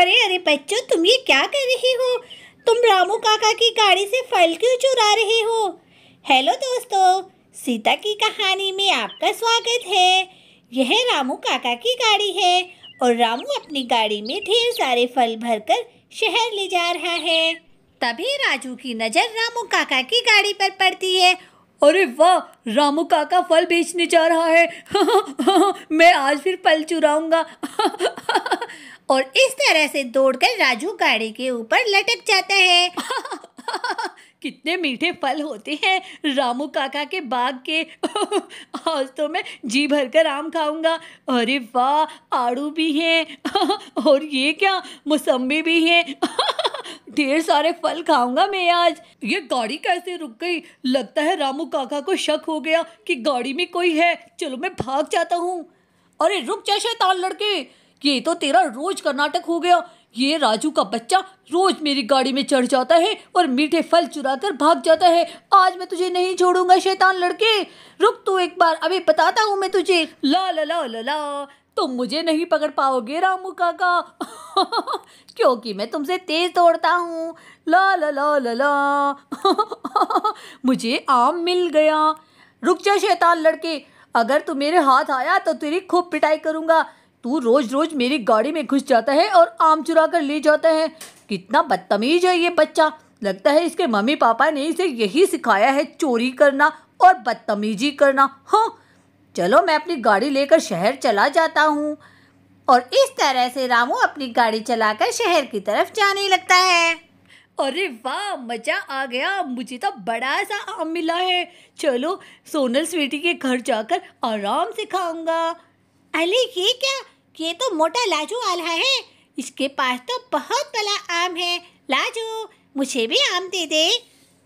अरे अरे बच्चों तुम ये क्या कर रहे हो तुम रामू काका की गाड़ी से फल क्यों चुरा रहे हो हेलो दोस्तों सीता की कहानी में आपका स्वागत है यह रामू काका की गाड़ी है और रामू अपनी गाड़ी में ढेर सारे फल भरकर शहर ले जा रहा है तभी राजू की नज़र रामू काका की गाड़ी पर पड़ती है अरे वाह रामू काका फल बेचने जा रहा है मैं आज फिर फल चुराऊंगा और इस तरह से दौड़कर राजू गाड़ी के ऊपर लटक जाता है कितने मीठे फल होते हैं रामू काका के बाग के आज तो मैं जी भर कर आम खाऊंगा अरे वाह आड़ू भी हैं और ये क्या मौसम्बी भी हैं ढेर सारे फल खाऊंगा मैं आज ये गाड़ी कैसे रुक गई लगता है रामू काका को शक हो गया कि गाड़ी में कोई है चलो मैं भाग जाता हूँ अरे रुक जा शैतान लड़के ये तो तेरा रोज कर्नाटक हो गया ये राजू का बच्चा रोज मेरी गाड़ी में चढ़ जाता है और मीठे फल चुरा कर भाग जाता है आज मैं तुझे नहीं छोड़ूंगा शैतान लड़के रुक तू एक बार अभी बताता हूँ मैं तुझे ला ला ला ला ला तुम मुझे नहीं पकड़ पाओगे रामू काका क्योंकि मैं तुमसे तेज दौड़ता हूँ ला ला ला ला ला मुझे आम मिल गया रुक जा शैतान लड़के अगर तू मेरे हाथ आया तो तेरी खूब पिटाई करूँगा तू रोज रोज मेरी गाड़ी में घुस जाता है और आम चुरा कर ले जाता है कितना बदतमीज है ये बच्चा लगता है इसके मम्मी पापा ने इसे यही सिखाया है चोरी करना और बदतमीजी करना हाँ चलो मैं अपनी गाड़ी लेकर शहर चला जाता हूँ और इस तरह से रामू अपनी गाड़ी चलाकर शहर की तरफ जाने लगता है अरे वाह मज़ा आ गया मुझे तो बड़ा सा आम मिला है चलो सोनल स्वीटी के घर जाकर आराम से खाऊंगा अरे ये क्या ये तो मोटा लाजू आला है इसके पास तो बहुत बड़ा आम है लाजू मुझे भी आम दे दे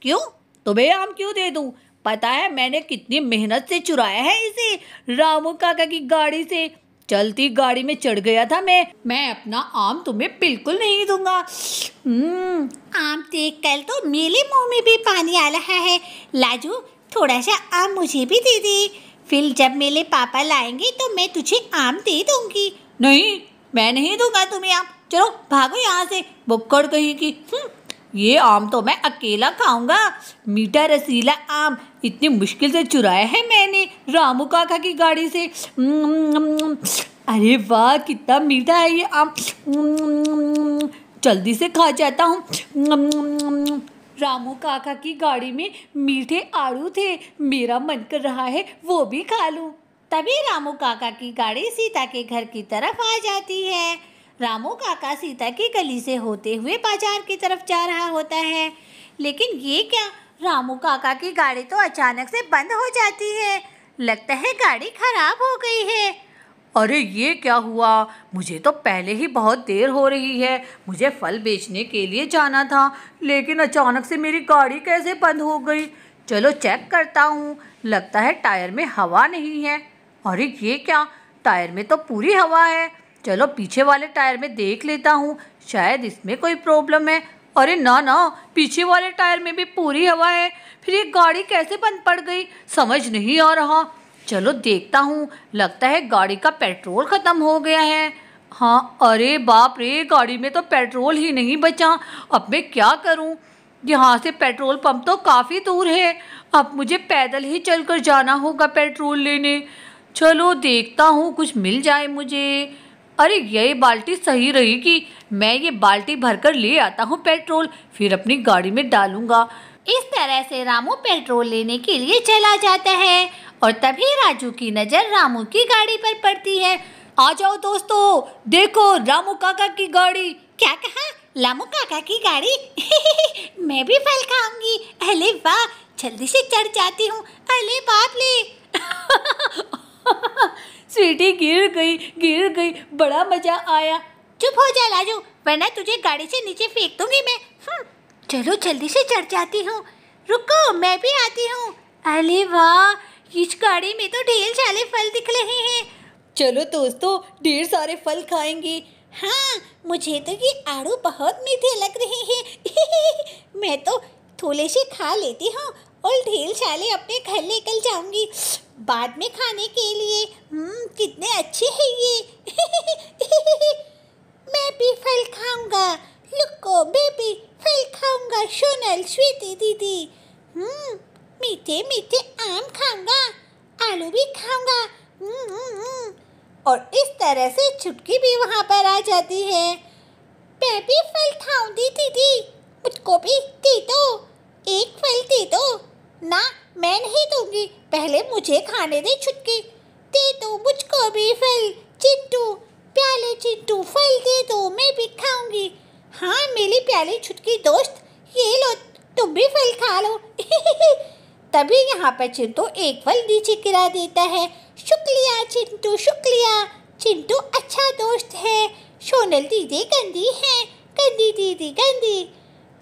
क्यों तुम्हें आम क्यों दे दूँ पता है मैंने कितनी मेहनत से चुराया है इसे रामू काका की गाड़ी से चलती गाड़ी में चढ़ गया था मैं मैं अपना आम तुम्हें बिल्कुल नहीं दूंगा हम्म, आम देख कल तो मेरे मुंह में भी पानी आ रहा है लाजू थोड़ा सा आम मुझे भी दे दे फिर जब मेरे पापा लाएंगे तो मैं तुझे आम दे दूंगी नहीं मैं नहीं दूंगा तुम्हें आम चलो भागो यहाँ से बुक्कड़ कहीं की हम्म, ये आम तो मैं अकेला खाऊंगा मीठा रसीला आम इतनी मुश्किल से चुराया है मैंने रामू काका की गाड़ी से अरे वाह कितना मीठा है ये आम जल्दी से खा जाता हूँ रामू काका की गाड़ी में मीठे आड़ू थे मेरा मन कर रहा है वो भी खा लूँ तभी रामू काका की गाड़ी सीता के घर की तरफ आ जाती है रामू काका सीता की गली से होते हुए बाजार की तरफ जा रहा होता है लेकिन ये क्या रामू काका की गाड़ी तो अचानक से बंद हो जाती है लगता है गाड़ी खराब हो गई है अरे ये क्या हुआ मुझे तो पहले ही बहुत देर हो रही है मुझे फल बेचने के लिए जाना था लेकिन अचानक से मेरी गाड़ी कैसे बंद हो गई चलो चेक करता हूँ लगता है टायर में हवा नहीं है अरे ये क्या टायर में तो पूरी हवा है चलो पीछे वाले टायर में देख लेता हूँ शायद इसमें कोई प्रॉब्लम है अरे ना ना पीछे वाले टायर में भी पूरी हवा है फिर ये गाड़ी कैसे बंद पड़ गई समझ नहीं आ रहा चलो देखता हूँ लगता है गाड़ी का पेट्रोल ख़त्म हो गया है हाँ अरे बाप रे गाड़ी में तो पेट्रोल ही नहीं बचा अब मैं क्या करूँ यहाँ से पेट्रोल पंप तो काफ़ी दूर है अब मुझे पैदल ही चलकर जाना होगा पेट्रोल लेने चलो देखता हूँ कुछ मिल जाए मुझे अरे ये बाल्टी सही रही कि मैं ये बाल्टी भरकर ले आता हूँ पेट्रोल फिर अपनी गाड़ी में डालूंगा इस तरह से रामू पेट्रोल लेने के लिए चला जाता है और तभी राजू की नज़र रामू की गाड़ी पर पड़ती है आ जाओ दोस्तों देखो रामू काका की गाड़ी क्या कहा रामू काका की गाड़ी मैं भी फल खाऊंगी अरे वाह जल्दी से चढ़ जाती हूँ अरे बाप ले स्वीटी गिर गई गिर गई बड़ा मजा आया चुप हो जा लाजू वरना तुझे गाड़ी से नीचे फेंक दूंगी मैं हम्म, चलो जल्दी से चढ़ जाती हूँ रुको मैं भी आती हूँ अरे वाह इस गाड़ी में तो ढेर सारे फल दिख रहे हैं चलो दोस्तों ढेर सारे फल खाएंगे हाँ मुझे तो ये आड़ू बहुत मीठे लग रहे हैं मैं तो थोड़े से खा लेती हूँ और ढेर सारे अपने घर लेकर जाऊंगी बाद में खाने के लिए दी थी दीदी मुझको भी दी दो एक फल दे दो ना मैं नहीं दूंगी पहले मुझे खाने दे छुटकी दे दो मुझको भी फल चिंटू प्याले चिंटू फल दे दो मैं भी खाऊंगी हाँ मेरी प्याली छुटकी दोस्त ये लो तुम भी फल खा लो तभी यहाँ पर चिंटू एक फल नीचे गिरा देता है शुक्रिया चिंटू शुक्रिया चिंटू अच्छा दोस्त है सोनल दीदी गंदी है गंदी दीदी गंदी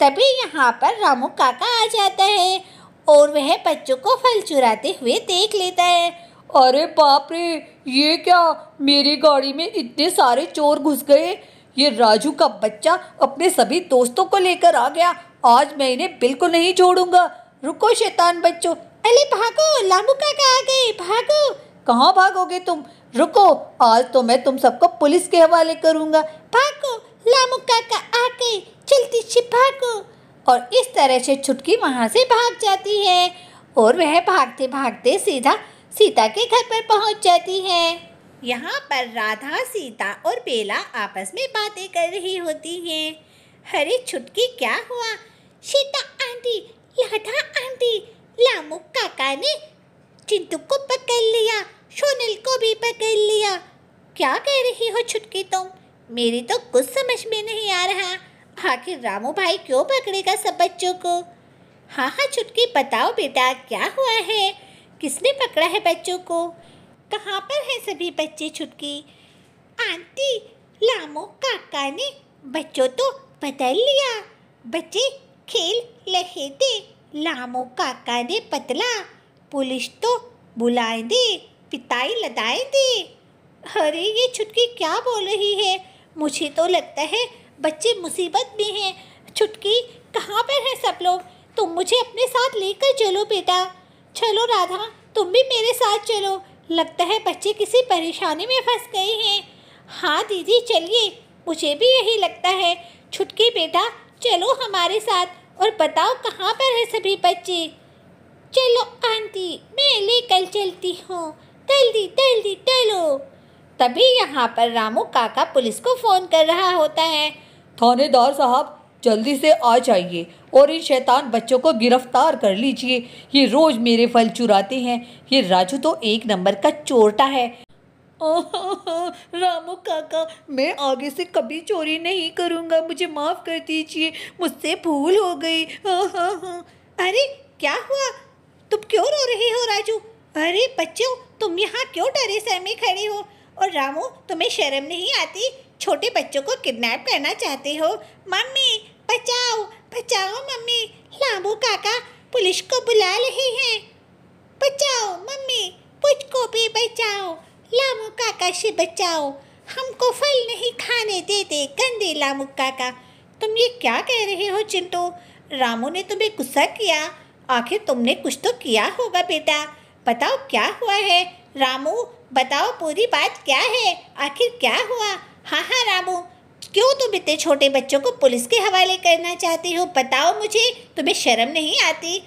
तभी यहाँ पर रामू काका आ जाता है और वह बच्चों को फल चुराते हुए देख लेता है अरे बाप रे ये क्या मेरी गाड़ी में इतने सारे चोर घुस गए ये राजू का बच्चा अपने सभी दोस्तों को लेकर आ गया आज मैं इन्हें बिल्कुल नहीं छोड़ूंगा रुको शैतान बच्चो अरे भागो लामू काका आ गए भागो कहाँ भागोगे तुम रुको आज तो मैं तुम सबको पुलिस के हवाले करूंगा भागो लामू काका आके चलती छिपा को और इस तरह से छुटकी वहाँ से भाग जाती है और वह भागते भागते सीधा सीता के घर पर पहुँच जाती है यहाँ पर राधा सीता और बेला आपस में बातें कर रही होती हैं अरे छुटकी क्या हुआ सीता आंटी राधा आंटी लामू काका ने चिंटू को पकड़ लिया सोनल को भी पकड़ लिया क्या कह रही हो छुटकी तुम तो? मेरी तो कुछ समझ में नहीं आ रहा आखिर रामू भाई क्यों पकड़ेगा सब बच्चों को हाँ हाँ चुटकी बताओ बेटा क्या हुआ है किसने पकड़ा है बच्चों को कहाँ पर हैं सभी बच्चे छुटकी आंटी लामो काका ने बच्चों तो बदल लिया बच्चे खेल रहे थे लामो काका ने पतला पुलिस तो बुलाए दे पिताई लदाए दे अरे ये छुटकी क्या बोल रही है मुझे तो लगता है बच्चे मुसीबत में हैं छुटकी कहाँ पर हैं सब लोग तुम मुझे अपने साथ लेकर चलो बेटा चलो राधा तुम भी मेरे साथ चलो लगता है बच्चे किसी परेशानी में फंस गए हैं हाँ दीदी चलिए मुझे भी यही लगता है छुटकी बेटा चलो हमारे साथ और बताओ कहाँ पर है सभी बच्चे चलो आंटी मैं लेकर चलती हूँ जल्दी जल्दी चलो तभी यहाँ पर रामू काका पुलिस को फ़ोन कर रहा होता है थानेदार साहब जल्दी से आ जाइए और इन शैतान बच्चों को गिरफ्तार कर लीजिए ये रोज़ मेरे फल चुराते हैं ये राजू तो एक नंबर का चोरटा है रामू काका मैं आगे से कभी चोरी नहीं करूँगा मुझे माफ़ कर दीजिए मुझसे भूल हो गई अरे क्या हुआ तुम क्यों रो रहे हो राजू अरे बच्चों तुम यहाँ क्यों डरे सहमे खड़े हो और रामू तुम्हें शर्म नहीं आती छोटे बच्चों को किडनैप करना चाहते हो मम्मी बचाओ बचाओ मम्मी लाबू काका पुलिस को बुला रहे हैं बचाओ मम्मी को भी बचाओ लामू काका से बचाओ हमको फल नहीं खाने देते गंदे लामू काका तुम ये क्या कह रहे हो चिंटू रामू ने तुम्हें गुस्सा किया आखिर तुमने कुछ तो किया होगा बेटा बताओ क्या हुआ है रामू बताओ पूरी बात क्या है आखिर क्या हुआ हाँ हाँ रामू क्यों तुम इतने छोटे बच्चों को पुलिस के हवाले करना चाहती हो बताओ मुझे तुम्हें शर्म नहीं आती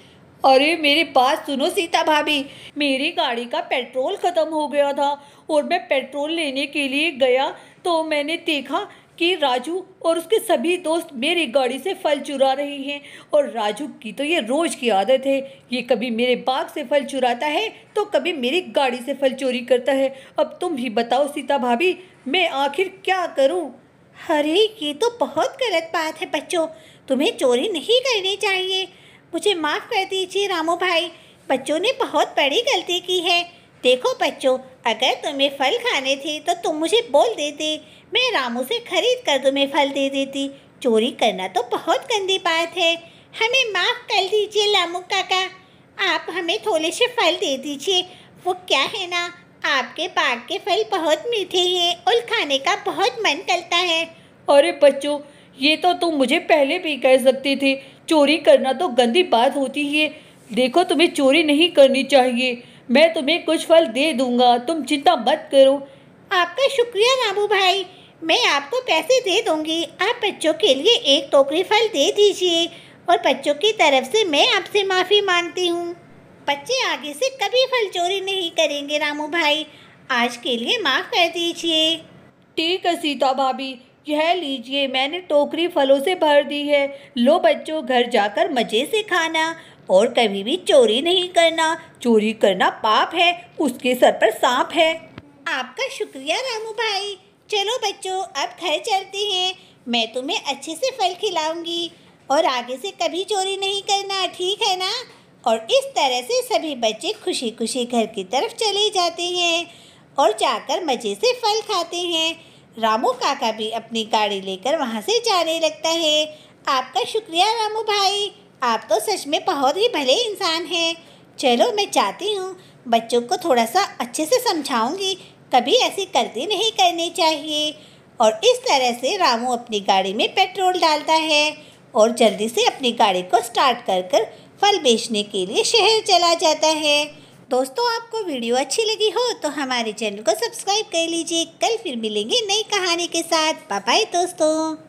अरे मेरे पास सुनो सीता भाभी मेरी गाड़ी का पेट्रोल ख़त्म हो गया था और मैं पेट्रोल लेने के लिए गया तो मैंने देखा कि राजू और उसके सभी दोस्त मेरी गाड़ी से फल चुरा रहे हैं और राजू की तो ये रोज़ की आदत है ये कभी मेरे बाग से फल चुराता है तो कभी मेरी गाड़ी से फल चोरी करता है अब तुम ही बताओ सीता भाभी मैं आखिर क्या करूँ अरे ये तो बहुत गलत बात है बच्चों तुम्हें चोरी नहीं करनी चाहिए मुझे माफ़ कर दीजिए रामू भाई बच्चों ने बहुत बड़ी गलती की है देखो बच्चों अगर तुम्हें फल खाने थे तो तुम मुझे बोल देते मैं रामू से खरीद कर तुम्हें फल दे देती चोरी करना तो बहुत गंदी बात है हमें माफ़ कर दीजिए लामू काका आप हमें थोड़े से फल दे दीजिए वो क्या है ना आपके बाग के फल बहुत मीठे हैं और खाने का बहुत मन करता है अरे बच्चों ये तो तुम मुझे पहले भी कह सकती थी चोरी करना तो गंदी बात होती है देखो तुम्हें चोरी नहीं करनी चाहिए मैं तुम्हें कुछ फल दे दूंगा तुम चिंता मत करो आपका शुक्रिया मामू भाई मैं आपको पैसे दे दूंगी आप बच्चों के लिए एक टोकरी फल दे दीजिए और बच्चों की तरफ से मैं आपसे माफ़ी मांगती हूँ बच्चे आगे से कभी फल चोरी नहीं करेंगे रामू भाई आज के लिए माफ़ कर दीजिए ठीक है सीता भाभी यह लीजिए मैंने टोकरी फलों से भर दी है लो बच्चों घर जाकर मज़े से खाना और कभी भी चोरी नहीं करना चोरी करना पाप है उसके सर पर सांप है आपका शुक्रिया रामू भाई चलो बच्चों अब घर चलते हैं मैं तुम्हें अच्छे से फल खिलाऊंगी और आगे से कभी चोरी नहीं करना ठीक है ना और इस तरह से सभी बच्चे खुशी खुशी घर की तरफ चले जाते हैं और जाकर मज़े से फल खाते हैं रामू काका भी अपनी गाड़ी लेकर वहाँ से जाने लगता है आपका शुक्रिया रामू भाई आप तो सच में बहुत ही भले इंसान हैं चलो मैं चाहती हूँ बच्चों को थोड़ा सा अच्छे से समझाऊंगी कभी ऐसी गलती नहीं करनी चाहिए और इस तरह से रामू अपनी गाड़ी में पेट्रोल डालता है और जल्दी से अपनी गाड़ी को स्टार्ट कर कर फल बेचने के लिए शहर चला जाता है दोस्तों आपको वीडियो अच्छी लगी हो तो हमारे चैनल को सब्सक्राइब कर लीजिए कल फिर मिलेंगे नई कहानी के साथ बाय दोस्तों